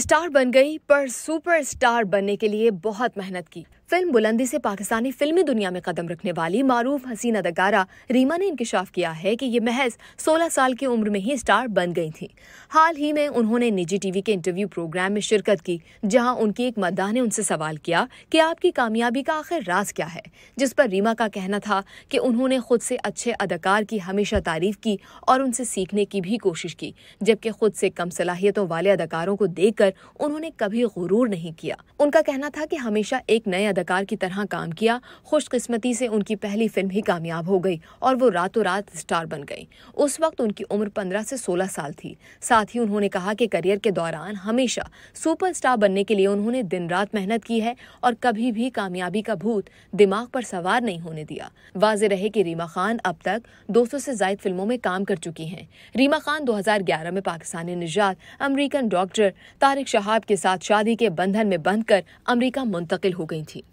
star बन गई पर सुपरस्टार बनने के लिए बहुत मेहनत की फिल्म बुलंदी से पाकिस्तानी फिल्मी दुनिया में कदम रखने वाली मारूफ हसीन अदाकारा रीमा ने इंकशाफ किया है कि ये महज 16 साल की उम्र में ही स्टार बन गई थी हाल ही में उन्होंने निजी टीवी के इंटरव्यू प्रोग्राम में शिरकत की जहां उनकी एक मद्दा ने उनसे सवाल किया कि आपकी कामयाबी का आखिर राज क्या है जिस पर रीमा का कहना था कि उन्होंने खुद से अच्छे अदाकार की हमेशा तारीफ की और उनसे सीखने की भी कोशिश की जबकि खुद से कम सलाहियतों वाले अदाकारों को देख उन्होंने कभी गुरूर नहीं किया उनका कहना था कि हमेशा एक नए अदाकार की तरह काम किया खुशकिस्मती से उनकी पहली फिल्म ही कामयाब हो गई और वो रातों रात स्टार बन गई उस वक्त उनकी उम्र पंद्रह से सोलह साल थी साथ ही उन्होंने कहा कि करियर के दौरान हमेशा सुपरस्टार बनने के लिए उन्होंने दिन रात मेहनत की है और कभी भी कामयाबी का भूत दिमाग पर सवार नहीं होने दिया वाज रहे की रीमा खान अब तक दो से जायद फिल्मों में काम कर चुकी है रीमा खान दो में पाकिस्तानी निजात अमरीकन डॉक्टर तारिक शहाब के साथ शादी के बंधन में बंधकर अमेरिका मुंतकिल हो गई थी